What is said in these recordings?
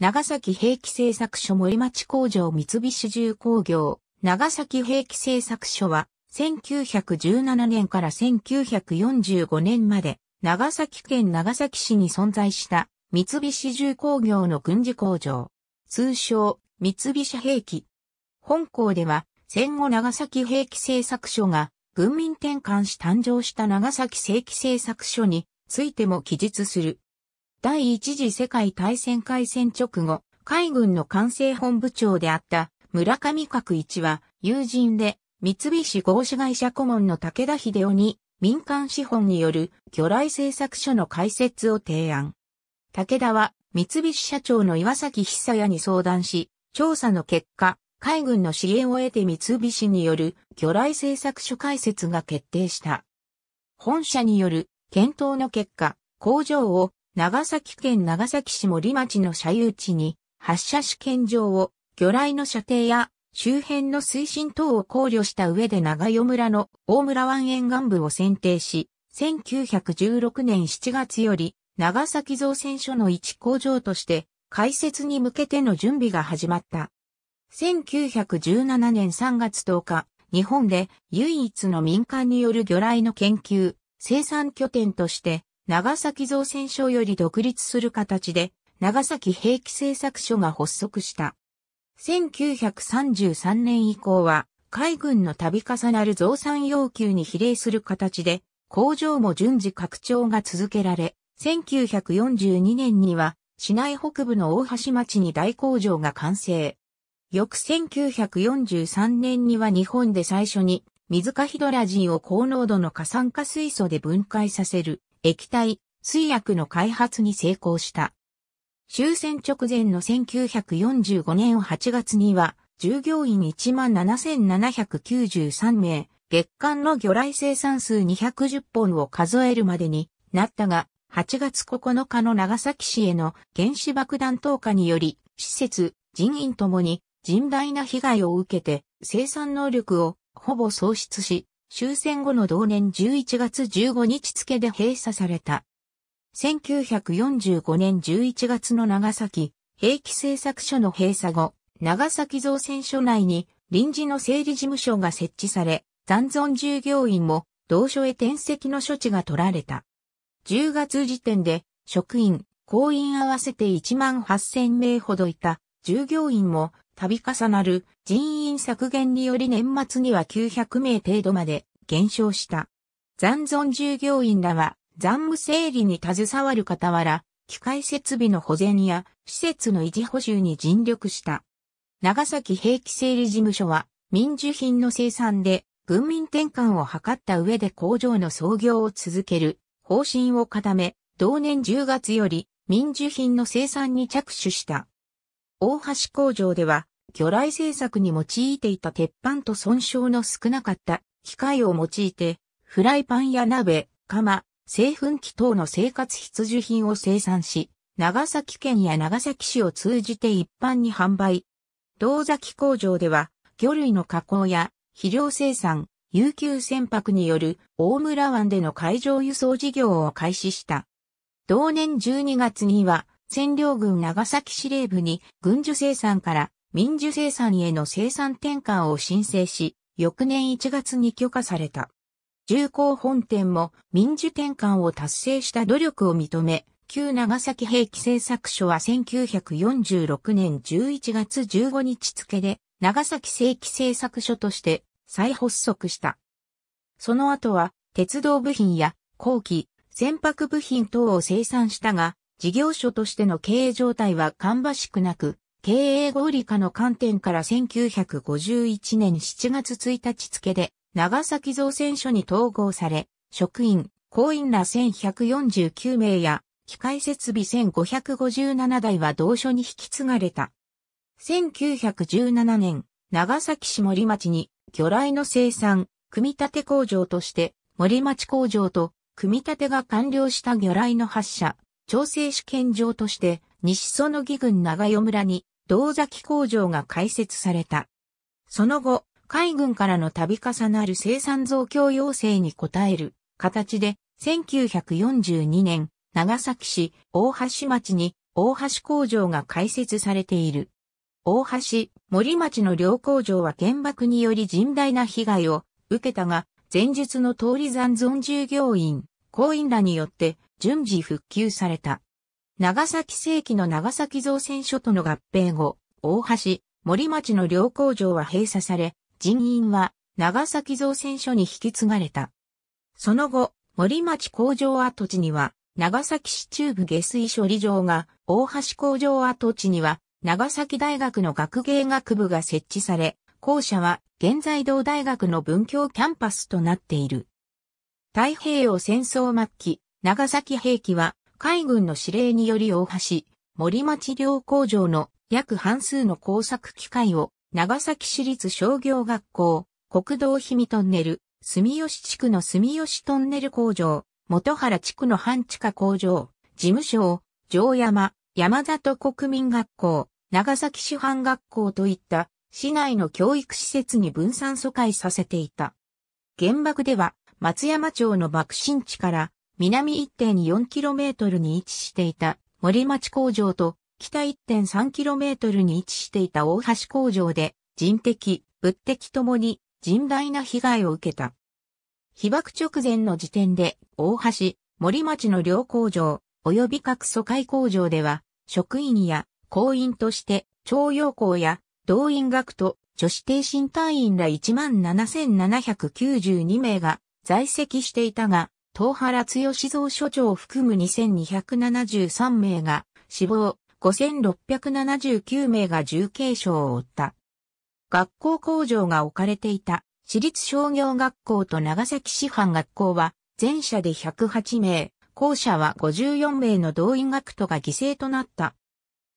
長崎兵器製作所森町工場三菱重工業、長崎兵器製作所は、1917年から1945年まで、長崎県長崎市に存在した三菱重工業の軍事工場。通称、三菱兵器。本校では、戦後長崎兵器製作所が、軍民転換し誕生した長崎正規製作所についても記述する。第一次世界大戦開戦直後、海軍の管制本部長であった村上角一は友人で三菱合資会社顧問の武田秀夫に民間資本による魚雷製作所の開設を提案。武田は三菱社長の岩崎久也に相談し、調査の結果、海軍の支援を得て三菱による魚雷製作所開設が決定した。本社による検討の結果、工場を長崎県長崎市森町の社有地に発射試験場を魚雷の射程や周辺の推進等を考慮した上で長与村の大村湾沿岸部を選定し、1916年7月より長崎造船所の一工場として開設に向けての準備が始まった。1917年3月10日、日本で唯一の民間による魚雷の研究、生産拠点として長崎造船所より独立する形で、長崎兵器製作所が発足した。1933年以降は、海軍の度重なる増産要求に比例する形で、工場も順次拡張が続けられ、1942年には、市内北部の大橋町に大工場が完成。翌1943年には日本で最初に水化ヒドラジンを高濃度の過酸化水素で分解させる液体、水薬の開発に成功した。終戦直前の1945年8月には、従業員17,793名、月間の魚雷生産数210本を数えるまでになったが、8月9日の長崎市への原子爆弾投下により、施設、人員ともに甚大な被害を受けて生産能力をほぼ喪失し、終戦後の同年11月15日付で閉鎖された。1945年11月の長崎兵器製作所の閉鎖後、長崎造船所内に臨時の整理事務所が設置され、残存従業員も同所へ転籍の処置が取られた。10月時点で職員、工員合わせて1万8000名ほどいた従業員も度重なる人員削減により年末には900名程度まで減少した。残存従業員らは残務整理に携わる傍ら、機械設備の保全や施設の維持補修に尽力した。長崎兵器整理事務所は民需品の生産で軍民転換を図った上で工場の創業を続ける方針を固め、同年10月より民需品の生産に着手した。大橋工場では魚雷製作に用いていた鉄板と損傷の少なかった機械を用いて、フライパンや鍋、釜、製粉機等の生活必需品を生産し、長崎県や長崎市を通じて一般に販売。銅崎工場では、魚類の加工や肥料生産、有給船舶による大村湾での海上輸送事業を開始した。同年12月には、占領軍長崎司令部に軍需生産から民需生産への生産転換を申請し、翌年1月に許可された。重工本店も民需転換を達成した努力を認め、旧長崎兵器製作所は1946年11月15日付で、長崎正規製作所として再発足した。その後は、鉄道部品や後期、船舶部品等を生産したが、事業所としての経営状態は芳しくなく、経営合理化の観点から1951年7月1日付で、長崎造船所に統合され、職員、工員ら1149名や、機械設備1557台は同所に引き継がれた。1917年、長崎市森町に、魚雷の生産、組み立て工場として、森町工場と、組み立てが完了した魚雷の発射、調整試験場として西園木郡長与村に銅崎工場が開設された。その後、海軍からの度重なる生産増強要請に応える形で、1942年、長崎市大橋町に大橋工場が開設されている。大橋、森町の両工場は原爆により甚大な被害を受けたが、前述の通り残存従業員、工員らによって順次復旧された。長崎世紀の長崎造船所との合併後、大橋、森町の両工場は閉鎖され、人員は長崎造船所に引き継がれた。その後、森町工場跡地には、長崎市中部下水処理場が、大橋工場跡地には、長崎大学の学芸学部が設置され、校舎は現在同大学の文教キャンパスとなっている。太平洋戦争末期、長崎兵器は海軍の指令により大橋、森町両工場の約半数の工作機械を長崎市立商業学校、国道氷見トンネル、住吉地区の住吉トンネル工場、元原地区の半地下工場、事務所、城山、山里国民学校、長崎市販学校といった市内の教育施設に分散疎開させていた。原爆では松山町の爆心地から南 1.4km に位置していた森町工場と北 1.3km に位置していた大橋工場で人的、物的ともに甚大な被害を受けた。被爆直前の時点で大橋、森町の両工場及び各疎開工場では職員や工員として徴用工や動員学徒、女子低身隊員ら17,792名が在籍していたが、東原剛蔵所長を含む2273名が死亡、5679名が重軽傷を負った。学校工場が置かれていた私立商業学校と長崎市販学校は全社で108名、校舎は54名の動員学徒が犠牲となった。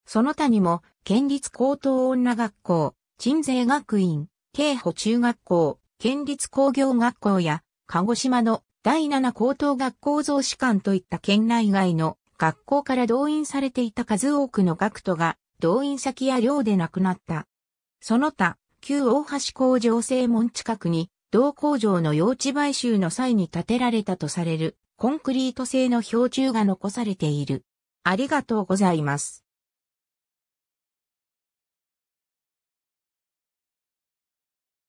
その他にも、県立高等女学校、鎮西学院、京保中学校、県立工業学校や、鹿児島の第七高等学校増士官といった県内外の学校から動員されていた数多くの学徒が動員先や寮で亡くなった。その他、旧大橋工場正門近くに同工場の用地買収の際に建てられたとされるコンクリート製の標柱が残されている。ありがとうございます。